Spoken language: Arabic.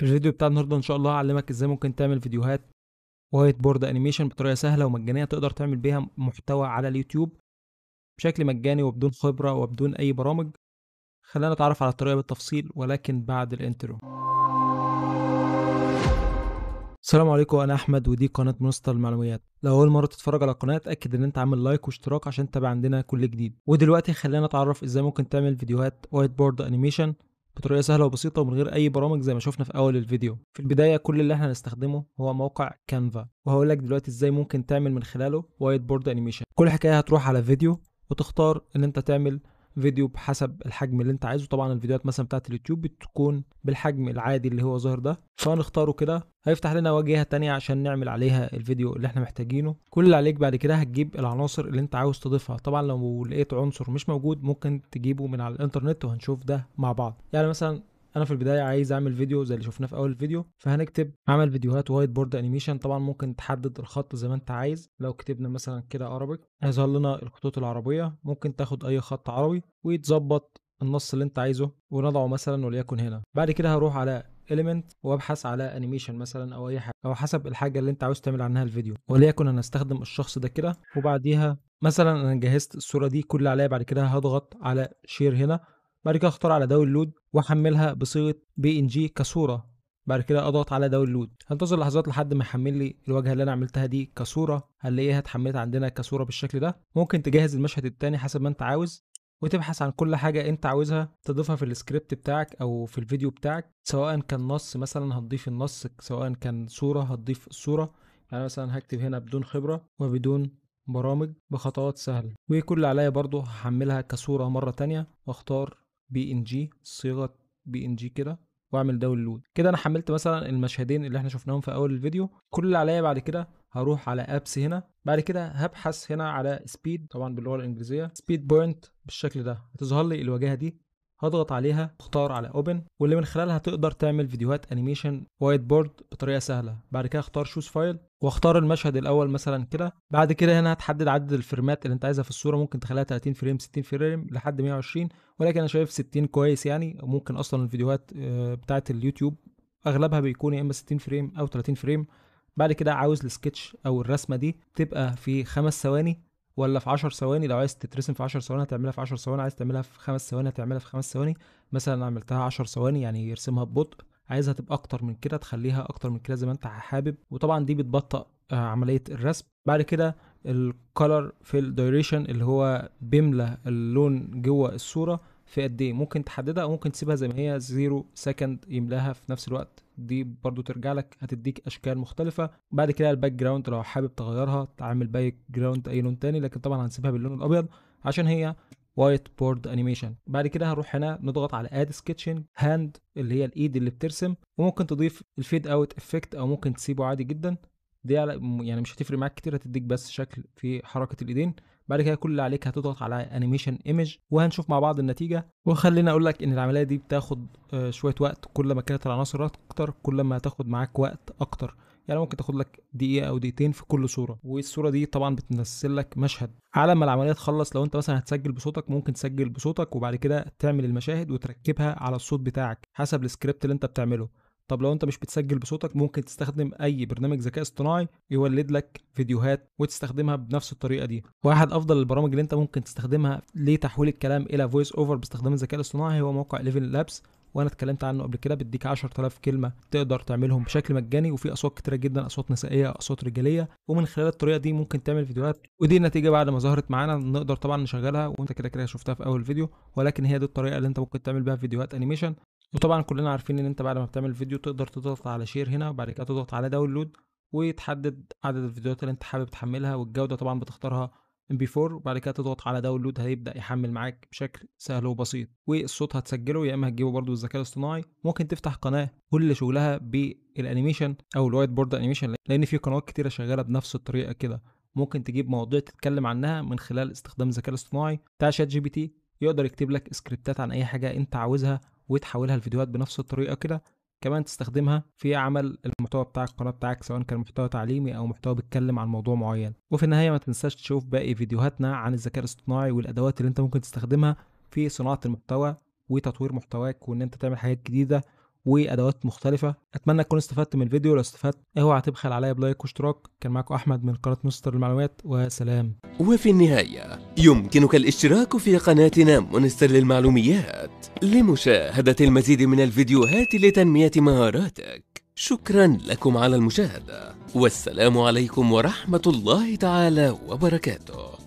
في الفيديو بتاع النهارده ان شاء الله هعلمك ازاي ممكن تعمل فيديوهات وايت بورد انيميشن بطريقه سهله ومجانيه تقدر تعمل بيها محتوى على اليوتيوب بشكل مجاني وبدون خبره وبدون اي برامج خلينا نتعرف على الطريقه بالتفصيل ولكن بعد الانترو السلام عليكم انا احمد ودي قناه منصه المعلومات لو اول مره تتفرج على القناه اتاكد ان انت عامل لايك واشتراك عشان تتابع عندنا كل جديد ودلوقتي خلينا نتعرف ازاي ممكن تعمل فيديوهات وايت بورد انيميشن بطريقة سهلة وبسيطة ومن غير أي برامج زي ما شفنا في أول الفيديو في البداية كل اللي احنا هنستخدمه هو موقع كانفا وهقول لك دلوقتي ازاي ممكن تعمل من خلاله وايت بورد انيميشن كل حكاية هتروح على فيديو وتختار ان انت تعمل فيديو بحسب الحجم اللي انت عايزه طبعا الفيديوهات مثلا بتاعت اليوتيوب بتكون بالحجم العادي اللي هو ظاهر ده فهنختاره كده هيفتح لنا واجهه تانية عشان نعمل عليها الفيديو اللي احنا محتاجينه كل اللي عليك بعد كده هتجيب العناصر اللي انت عاوز تضيفها طبعا لو لقيت عنصر مش موجود ممكن تجيبه من على الانترنت وهنشوف ده مع بعض يعني مثلا انا في البدايه عايز اعمل فيديو زي اللي شفناه في اول الفيديو فهنكتب عمل فيديوهات وايت بورد انيميشن طبعا ممكن تحدد الخط زي ما انت عايز لو كتبنا مثلا كده عربي هيظهر لنا الخطوط العربيه ممكن تاخد اي خط عربي ويتظبط النص اللي انت عايزه ونضعه مثلا وليكن هنا بعد كده هروح على element وابحث على انيميشن مثلا او اي حاجه او حسب الحاجه اللي انت عاوز تعمل عنها الفيديو وليكن انا استخدم الشخص ده كده وبعديها مثلا انا جهزت الصوره دي كل اللي عليا بعد كده هضغط على شير هنا بعد كده اختار على داونلود واحملها بصيغه بي ان جي كصوره بعد كده اضغط على داونلود هنتظر لحظات لحد ما يحمل لي الواجهه اللي انا عملتها دي كصوره هنلاقيها اتحملت عندنا كصوره بالشكل ده ممكن تجهز المشهد الثاني حسب ما انت عاوز وتبحث عن كل حاجة أنت عاوزها تضيفها في السكريبت بتاعك أو في الفيديو بتاعك سواء كان نص مثلا هتضيف النص سواء كان صورة هتضيف الصورة يعني مثلا هكتب هنا بدون خبرة وبدون برامج بخطوات سهلة وكل اللي عليا برضو هحملها كصورة مرة تانية واختار بي ان جي صيغه بي ان جي كده واعمل داونلود كده انا حملت مثلا المشهدين اللي احنا شفناهم في اول الفيديو كل اللي عليا بعد كده هروح على ابس هنا بعد كده هبحث هنا على سبيد طبعا باللغه الانجليزيه سبيد بوينت بالشكل ده هتظهر لي الواجهه دي هضغط عليها اختار على اوبن واللي من خلالها تقدر تعمل فيديوهات انيميشن وايت بورد بطريقه سهله بعد كده اختار شوز فايل واختار المشهد الاول مثلا كده بعد كده هنا هتحدد عدد الفريمات اللي انت عايزها في الصوره ممكن تخليها 30 فريم 60 فريم لحد 120 ولكن انا شايف 60 كويس يعني ممكن اصلا الفيديوهات آه، بتاعه اليوتيوب اغلبها بيكون يا اما 60 فريم او 30 فريم بعد كده عاوز السكتش او الرسمه دي تبقى في خمس ثواني ولا في 10 ثواني لو عايز تترسم في 10 ثواني هتعملها في 10 ثواني عايز تعملها في 5 ثواني هتعملها في 5 ثواني مثلا عملتها 10 ثواني يعني يرسمها ببطء عايزها تبقى اكتر من كده تخليها اكتر من كده زي ما انت حابب وطبعا دي بتبطئ آه، عمليه الرسم بعد كده الكلر في الدايريشن اللي هو بيملى اللون جوه الصوره في قد ايه ممكن تحددها او ممكن تسيبها زي ما هي زيرو سكند يملاها في نفس الوقت دي برضو ترجع لك هتديك اشكال مختلفه بعد كده الباك جراوند لو حابب تغيرها تعمل باك جراوند اي لون تاني لكن طبعا هنسيبها باللون الابيض عشان هي وايت بورد انيميشن بعد كده هنروح هنا نضغط على اد سكتشنج هاند اللي هي الايد اللي بترسم وممكن تضيف الفيد اوت افكت او ممكن تسيبه عادي جدا دي يعني مش هتفرق معاك كتير هتديك بس شكل في حركه الايدين بعد كده كل اللي عليك هتضغط على انيميشن ايمج وهنشوف مع بعض النتيجه وخليني اقول لك ان العمليه دي بتاخد آه، شويه وقت كل ما كانت العناصر اكتر كل ما هتاخد معاك وقت اكتر يعني ممكن تاخد لك دقيقه او دقيقتين في كل صوره والصوره دي طبعا بتمثل لك مشهد على ما العمليه تخلص لو انت مثلا هتسجل بصوتك ممكن تسجل بصوتك وبعد كده تعمل المشاهد وتركبها على الصوت بتاعك حسب السكريبت اللي انت بتعمله طب لو انت مش بتسجل بصوتك ممكن تستخدم اي برنامج ذكاء اصطناعي يولد لك فيديوهات وتستخدمها بنفس الطريقه دي واحد افضل البرامج اللي انت ممكن تستخدمها لتحويل الكلام الى فويس اوفر باستخدام الذكاء الاصطناعي هو موقع ليفل لابس وانا اتكلمت عنه قبل كده بيديك 10000 كلمه تقدر تعملهم بشكل مجاني وفي اصوات كتيره جدا اصوات نسائيه اصوات رجاليه ومن خلال الطريقه دي ممكن تعمل فيديوهات ودي النتيجه بعد ما ظهرت معانا نقدر طبعا نشغلها وانت كده كده شفتها في اول فيديو ولكن هي دي الطريقه اللي انت ممكن تعمل بيها فيديوهات انيميشن وطبعا كلنا عارفين ان انت بعد ما بتعمل فيديو تقدر تضغط على شير هنا وبعد كده تضغط على داونلود وتحدد عدد الفيديوهات اللي انت حابب تحملها والجودة طبعا بتختارها MP4 وبعد كده تضغط على داونلود هيبدأ يحمل معاك بشكل سهل وبسيط والصوت هتسجله يا اما هتجيبه برده بالذكاء الاصطناعي ممكن تفتح قناة كل شغلها بالانيميشن او الوايت بورد انيميشن لان في قنوات كتيرة شغالة بنفس الطريقة كده ممكن تجيب مواضيع تتكلم عنها من خلال استخدام الذكاء الاصطناعي بتاع شات جي بي تي يقدر يكتب لك سكريبتات عن اي حاجة انت عاوزها وتحولها لفيديوهات بنفس الطريقه كده كمان تستخدمها في عمل المحتوى بتاع القناه بتاعك سواء كان محتوى تعليمي او محتوى بيتكلم عن موضوع معين وفي النهايه ما تنساش تشوف باقي فيديوهاتنا عن الذكاء الاصطناعي والادوات اللي انت ممكن تستخدمها في صناعه المحتوى وتطوير محتواك وان انت تعمل حاجات جديده وادوات مختلفه اتمنى تكون استفدت من الفيديو لو استفدت اوعى تبخل عليا بلايك واشتراك كان معاكم احمد من قناه مستر للمعلومات وسلام وفي النهايه يمكنك الاشتراك في قناتنا مستر للمعلوميات لمشاهده المزيد من الفيديوهات لتنميه مهاراتك شكرا لكم على المشاهده والسلام عليكم ورحمه الله تعالى وبركاته